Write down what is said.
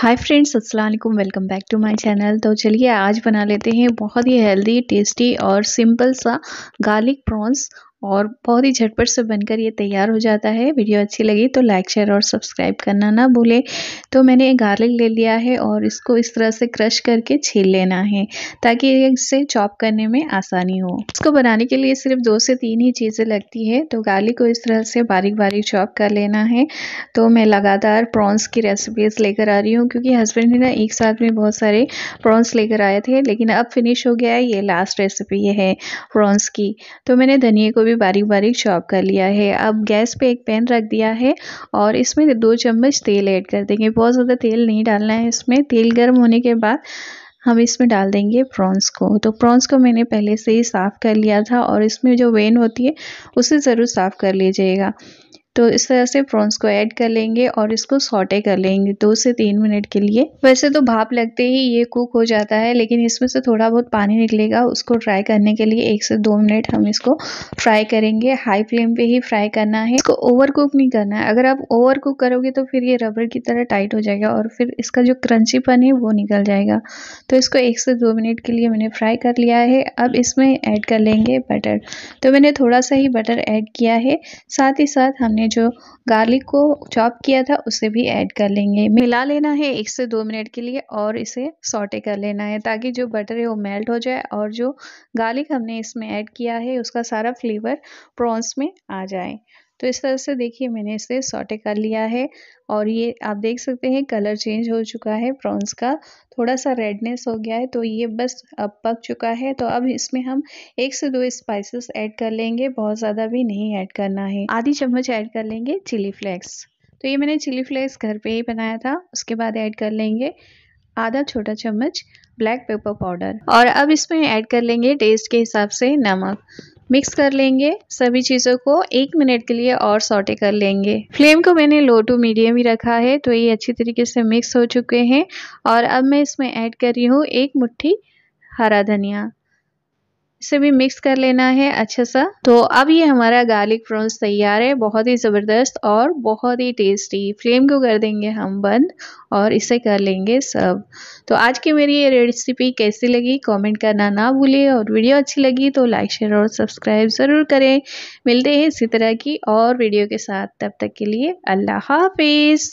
हाय friends अस्सलाम वालेकुम welcome back to my channel तो चलिए आज बना लेते हैं बहुत ही हेल्दी टेस्टी और सिंपल सा गार्लिक प्रॉन्स और बहुत ही झटपट से बनकर ये तैयार हो जाता है वीडियो अच्छी लगी तो लाइक शेयर और सब्सक्राइब करना ना भूलें तो मैंने गार्लिक ले लिया है और इसको इस तरह से क्रश करके छील लेना है ताकि इसे चॉप करने में आसानी हो इसको बनाने के लिए सिर्फ दो से तीन ही चीज़ें लगती है तो गार्लिक को इस तरह से बारीक बारीक चॉप कर लेना है तो मैं लगातार प्रॉन्स की रेसिपीज़ लेकर आ रही हूँ क्योंकि हस्बैंड ने ना एक साथ में बहुत सारे प्रॉन्स लेकर आए थे लेकिन अब फिनिश हो गया है ये लास्ट रेसिपी है प्रॉन्स की तो मैंने धनिए को भी भी बारीक बारीक चॉप कर लिया है अब गैस पे एक पैन रख दिया है और इसमें दो चम्मच तेल ऐड कर देंगे बहुत ज़्यादा तेल नहीं डालना है इसमें तेल गर्म होने के बाद हम इसमें डाल देंगे प्रॉन्स को तो प्रॉन्स को मैंने पहले से ही साफ़ कर लिया था और इसमें जो वेन होती है उसे ज़रूर साफ़ कर लीजिएगा तो इस तरह से प्रॉन्स को ऐड कर लेंगे और इसको सॉटे कर लेंगे दो से तीन मिनट के लिए वैसे तो भाप लगते ही ये कुक हो जाता है लेकिन इसमें से थोड़ा बहुत पानी निकलेगा उसको ड्राई करने के लिए एक से दो मिनट हम इसको फ्राई करेंगे हाई फ्लेम पे ही फ्राई करना है इसको ओवर कुक नहीं करना है अगर आप ओवर कुक करोगे तो फिर ये रबर की तरह टाइट हो जाएगा और फिर इसका जो क्रंचीपन है वो निकल जाएगा तो इसको एक से दो मिनट के लिए मैंने फ्राई कर लिया है अब इसमें ऐड कर लेंगे बटर तो मैंने थोड़ा सा ही बटर ऐड किया है साथ ही साथ हमने जो गार्लिक को चॉप किया था उसे भी ऐड कर लेंगे मिला लेना है एक से दो मिनट के लिए और इसे सॉटे कर लेना है ताकि जो बटर है वो मेल्ट हो जाए और जो गार्लिक हमने इसमें ऐड किया है उसका सारा फ्लेवर प्रॉन्स में आ जाए तो इस तरह से देखिए मैंने इसे सॉटे कर लिया है और ये आप देख सकते हैं कलर चेंज हो चुका है प्रॉन्स का थोड़ा सा रेडनेस हो गया है तो ये बस अब पक चुका है तो अब इसमें हम एक से दो स्पाइसेस ऐड कर लेंगे बहुत ज़्यादा भी नहीं ऐड करना है आधी चम्मच ऐड कर लेंगे चिली फ्लेक्स तो ये मैंने चिली फ्लेक्स घर पर ही बनाया था उसके बाद ऐड कर लेंगे आधा छोटा चम्मच ब्लैक पेपर पाउडर और अब इसमें ऐड कर लेंगे टेस्ट के हिसाब से नमक मिक्स कर लेंगे सभी चीज़ों को एक मिनट के लिए और सॉटे कर लेंगे फ्लेम को मैंने लो टू मीडियम ही रखा है तो ये अच्छी तरीके से मिक्स हो चुके हैं और अब मैं इसमें ऐड कर रही हूँ एक मुट्ठी हरा धनिया इसे भी मिक्स कर लेना है अच्छा सा तो अब ये हमारा गार्लिक प्रॉन्स तैयार है बहुत ही ज़बरदस्त और बहुत ही टेस्टी फ्लेम को कर देंगे हम बंद और इसे कर लेंगे सब तो आज की मेरी ये रेसिपी कैसी लगी कमेंट करना ना भूलें और वीडियो अच्छी लगी तो लाइक शेयर और सब्सक्राइब ज़रूर करें मिलते हैं इसी तरह की और वीडियो के साथ तब तक के लिए अल्लाह हाफिज़